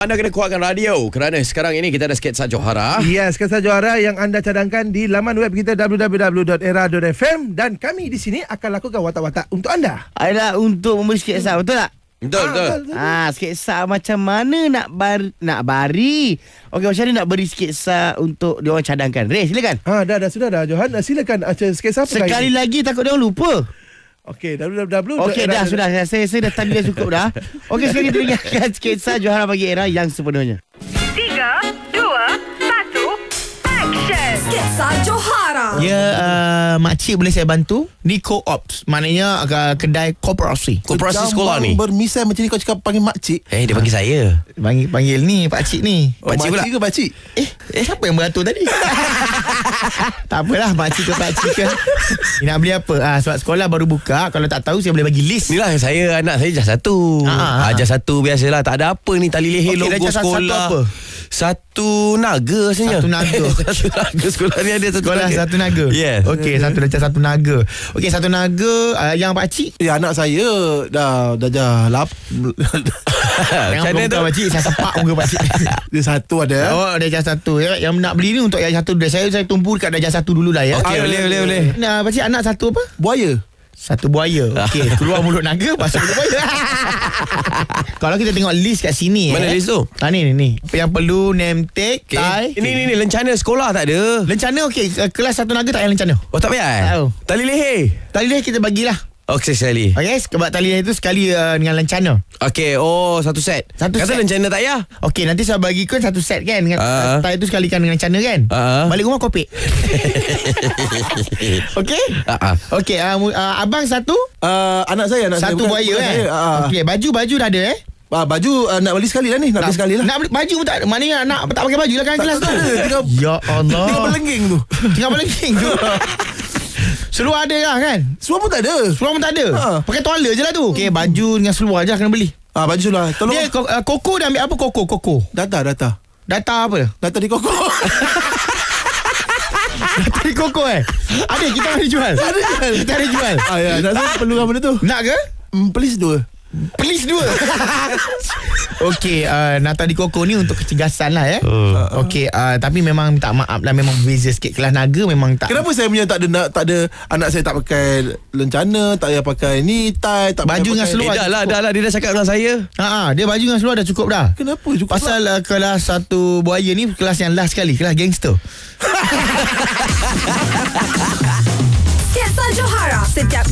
Anda kena kuatkan radio kerana sekarang ini kita ada sketsa Johara. Ya, yeah, sketsa Johara yang anda cadangkan di laman web kita www.era.fm dan kami di sini akan lakukan watak-watak untuk anda. Adalah untuk memberi sketsa, betul tak? Betul, ah, betul. Ah, sketsa macam mana nak bar nak bari? Okey, macam ni nak beri sketsa untuk dia cadangkan? Reh, silakan. Ha, ah, dah dah sudah dah Johan, silakan sketsa apa Sekali lagi takut dia lupa. Okey, dah dah dah belum. Okey, dah sudah. Saya saya dah tadi dah cukup dah. Okey, sekarang kita dengarkan sketsa Johara bagi era yang sepenuhnya. 3 2 1 Johara. Ya, uh, makcik boleh saya bantu? Ni co-ops. Maknanya uh, kedai koperasi. Koperasi sekolah ni. Bermisai macam ni kau cakap panggil makcik. Eh, dia panggil ha. saya. Panggil, panggil ni, pakcik ni. Oh, pakcik makcik ke pakcik? Eh, Eh siapa yang beratur tadi Tak apalah Makcik ke kan. pakcik ke Ni nak beli apa ha, Sebab sekolah baru buka Kalau tak tahu Saya boleh bagi list Inilah saya Anak saya jas satu ha, ah, ah, ha, ha. Jas satu biasalah Tak ada apa ni Tali leher okay, logo sekolah Okey jas satu apa satu naga sebenarnya Satu naga Satu naga sekolah ni ada satu sekolah naga satu naga Yes Okey satu dah satu naga Okey satu naga uh, Yang pakcik Ya anak saya Dah Dah jah lap Jangan buka pakcik Saya sepak muka pakcik Dia satu ada Oh dia jah satu ya. Yang nak beli ni untuk yang satu dah. Saya saya tumpu dekat dah jah satu dulu lah ya Okey okay, boleh boleh boleh Nah pakcik anak satu apa Buaya satu buaya Okey Keluar mulut naga pasal mulut buaya Kalau kita tengok list kat sini Mana eh. list tu? Ha, ni ni ni Yang perlu name tag okay. Tie okay. Ini ni ni Lencana sekolah tak ada Lencana okey Kelas satu naga tak payah lencana Oh tak payah eh? Tak tahu Tali leher Tali leher kita bagilah Okey sekali. Okey, oh, sebab talian itu sekali uh, dengan lencana. Okey, oh satu set. Satu Kata set. lencana tak ya? Okey, nanti saya bagi kau satu set kan dengan uh-huh. tali itu sekalikan dengan lencana kan? Uh-huh. Balik rumah kopi. Okey? Okey, abang satu? Uh, anak saya anak satu saya. Satu buaya kan? Uh-huh. Eh? Ah, Okey, baju-baju dah ada eh? Ah, baju uh, nak beli sekali lah ni Nak beli sekali lah Nak beli baju pun tak ada Maknanya nak tak pakai baju lah kan kelas tu Ya Allah Tinggal berlengging tu Tinggal berlengging tu Seluar ada lah kan Seluar pun tak ada Seluar pun tak ada ha. Pakai toilet je lah tu Okay hmm. baju dengan seluar je lah kena beli Ah ha, Baju seluar Tolong Dia, ko- uh, Koko dah ambil apa koko Koko Data data Data apa Data di koko Data di koko eh Ada kita ada jual Ada Kita ada jual ah, ya. Nak perlukan benda tu Nak ke hmm, Please dua Please dua Okay uh, Natal di Koko ni Untuk kecegasan lah eh oh. uh. uh. Okay uh, Tapi memang tak maaf lah Memang beza sikit Kelas naga memang tak Kenapa saya punya tak ada, nak, tak ada Anak saya tak pakai Lencana Tak payah pakai ni Tie tak Baju dengan seluar eh, dah, lah, dah lah Dia dah cakap dengan saya ha, ha, Dia baju dengan seluar dah cukup dah Kenapa cukup Pasal lah. kelas satu buaya ni Kelas yang last sekali Kelas gangster Setiap